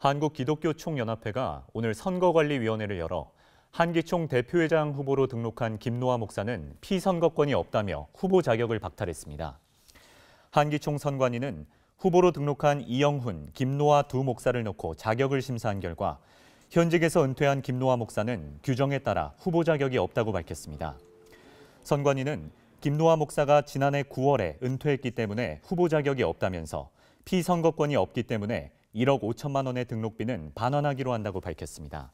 한국기독교총연합회가 오늘 선거관리위원회를 열어 한기총 대표회장 후보로 등록한 김노아 목사는 피선거권이 없다며 후보 자격을 박탈했습니다. 한기총 선관위는 후보로 등록한 이영훈, 김노아 두 목사를 놓고 자격을 심사한 결과 현직에서 은퇴한 김노아 목사는 규정에 따라 후보 자격이 없다고 밝혔습니다. 선관위는 김노아 목사가 지난해 9월에 은퇴했기 때문에 후보 자격이 없다면서 피선거권이 없기 때문에 1억 5천만 원의 등록비는 반환하기로 한다고 밝혔습니다.